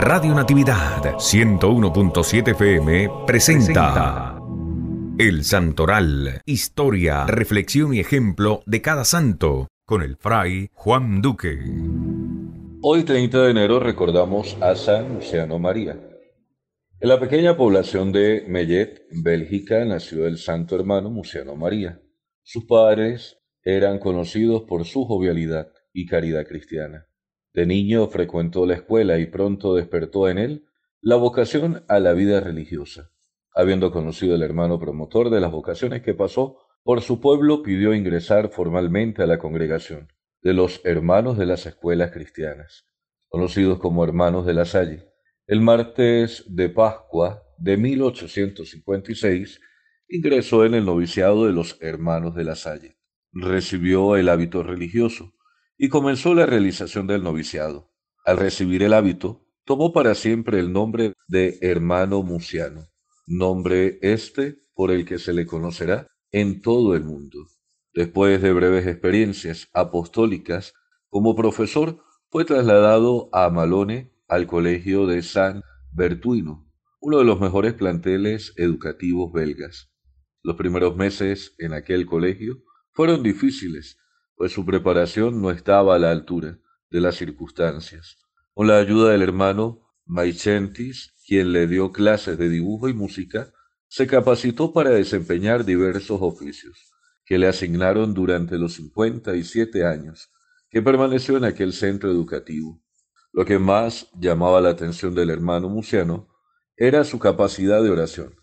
Radio Natividad 101.7 FM presenta El Santoral, historia, reflexión y ejemplo de cada santo, con el fray Juan Duque. Hoy 30 de enero recordamos a San Luciano María. En la pequeña población de Mellet, Bélgica, nació el santo hermano Luciano María. Sus padres eran conocidos por su jovialidad y caridad cristiana. De niño frecuentó la escuela y pronto despertó en él la vocación a la vida religiosa. Habiendo conocido al hermano promotor de las vocaciones que pasó por su pueblo, pidió ingresar formalmente a la congregación de los hermanos de las escuelas cristianas, conocidos como hermanos de la Salle. El martes de Pascua de 1856 ingresó en el noviciado de los hermanos de la Salle. Recibió el hábito religioso y comenzó la realización del noviciado. Al recibir el hábito, tomó para siempre el nombre de hermano muciano, nombre este por el que se le conocerá en todo el mundo. Después de breves experiencias apostólicas, como profesor fue trasladado a Malone al Colegio de San Bertuino, uno de los mejores planteles educativos belgas. Los primeros meses en aquel colegio fueron difíciles, pues su preparación no estaba a la altura de las circunstancias. Con la ayuda del hermano Maicentis, quien le dio clases de dibujo y música, se capacitó para desempeñar diversos oficios que le asignaron durante los 57 años que permaneció en aquel centro educativo. Lo que más llamaba la atención del hermano Muciano era su capacidad de oración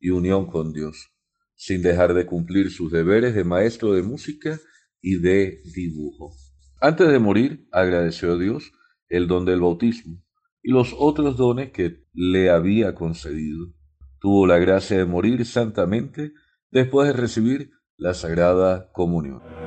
y unión con Dios, sin dejar de cumplir sus deberes de maestro de música y de dibujo. Antes de morir, agradeció a Dios el don del bautismo y los otros dones que le había concedido. Tuvo la gracia de morir santamente después de recibir la Sagrada Comunión.